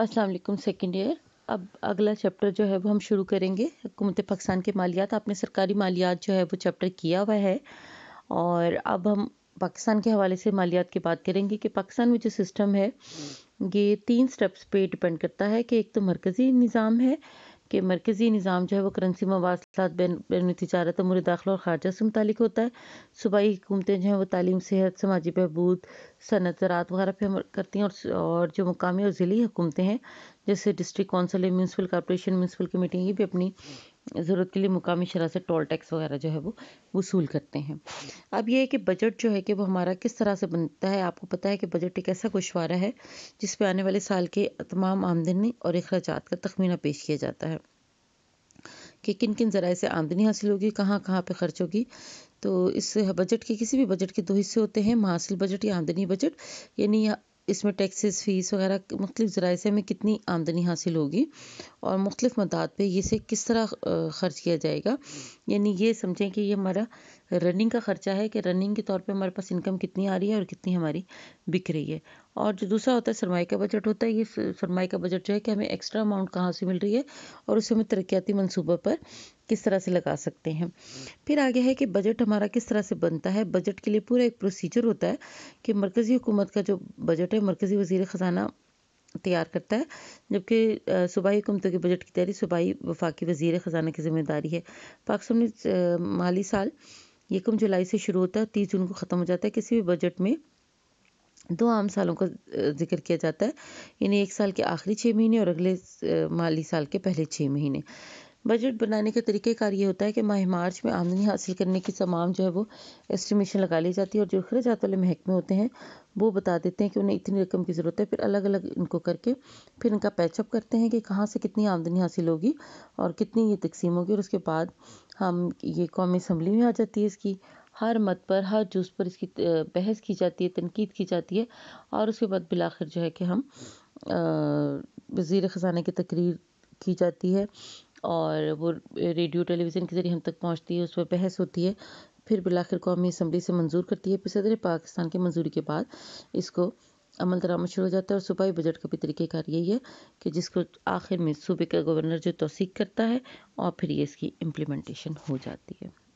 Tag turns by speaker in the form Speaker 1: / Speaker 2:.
Speaker 1: अस्सलाम second year अब अगला चैप्टर जो है वो हम शुरू करेंगे हुकूमत पाकिस्तान के मालियात आपने सरकारी मालियात जो है वो चैप्टर किया हुआ है और अब हम पाकिस्तान के हवाले से मालियात की बात करेंगे कि पाकिस्तान में जो सिस्टम है ये तीन स्टेप्स पे डिपेंड करता है कि एक तो मरकज़ी निज़ाम है कि मरकज़ी निज़ाम जो है वो करंसी मवासलात बैन तजारत अमूर दाखिल और खारजा से मुतलिक होता है सूबाई हुकूमतें जो हैं वो तालीम सेहत समाजी बहबूद सनत ज़रात वगैरह पर अमल करती हैं और और जो मुकामी और ज़िली हुकूमतें हैं जैसे district council municipal corporation municipal committee ये भी अपनी ज़रूरत के लिए मुकामी शरह से टोल टैक्स वगैरह जो है वो वसूल करते हैं अब ये है कि बजट जो है कि वो हमारा किस तरह से बनता है आपको पता है कि बजट एक ऐसा गुशवारा है जिस पर आने वाले साल के तमाम आमदनी और अखराज का तखमीना पेश किया जाता है कि किन किन ज़राए से आमदनी हासिल होगी कहाँ कहाँ पर खर्च होगी तो इस बजट के किसी भी बजट के दो हिस्से होते हैं महासिल बजट या आमदनी बजट यानी इसमें टैक्सेस फ़ीस वगैरह मुख्तु ज़राए से हमें कितनी आमदनी हासिल होगी और मुख्तफ मदाद पर इसे किस तरह ख़र्च किया जाएगा यानी ये समझें कि ये हमारा रनिंग का खर्चा है कि रनिंग के तौर पे हमारे पास इनकम कितनी आ रही है और कितनी हमारी बिक रही है और जो दूसरा होता है सरमाई का बजट होता है ये सरमाई का बजट जो है कि हमें एक्स्ट्रा अमाउंट कहाँ से मिल रही है और उसे हमें तरक्याती मनसूबों पर किस तरह से लगा सकते हैं फिर आगे है कि बजट हमारा किस तरह से बनता है बजट के लिए पूरा एक प्रोसीजर होता है कि मरकज़ी हुकूमत का जो बजट है मरकज़ी वजीर ख़जाना तैयार करता है जबकि सूबाई हुकूमतों के बजट की तैयारी सूबाई वफाकी वजीर ख़जाना की जिम्मेदारी है पाकिस्तान माली साल यकम जुलाई से शुरू होता है तीस जून को ख़त्म हो जाता है किसी भी बजट में दो आम सालों का जिक्र किया जाता है यानी एक साल के आखिरी छः महीने और अगले माली साल के पहले छः महीने बजट बनाने का तरीक़ेकार ये होता है कि माह मार्च में आमदनी हासिल करने की तमाम जो है वो एस्टिमेशन लगा ली जाती है और जो अखराजात वाले महकमे होते हैं वो बता देते हैं कि उन्हें इतनी रकम की ज़रूरत है फिर अलग अलग इनको करके फिर इनका पैचअप करते हैं कि कहाँ से कितनी आमदनी हासिल होगी और कितनी ये तकसीम होगी और उसके बाद हम ये कौमी असम्बली में आ जाती है इसकी हर मत पर हर जूस पर इसकी बहस की जाती है तनकीद की जाती है और उसके बाद बिलाखिर जो है कि हम वज़ी ख़जाना की तकरीर की जाती है और वो रेडियो टेलीविज़न के ज़रिए हम तक पहुँचती है उस पर बहस होती है फिर बिलाखिर कौमी असम्बली से मंजूर करती है फिर सदर पाकिस्तान की मंजूरी के बाद इसको अमल दरामद शुरू हो जाता है और सूबाई बजट का भी तरीक़ेकार यही है कि जिसको आखिर में सूबे का गवर्नर जो तोसीक करता है और फिर ये इसकी इम्प्लीमेंटेशन हो जाती है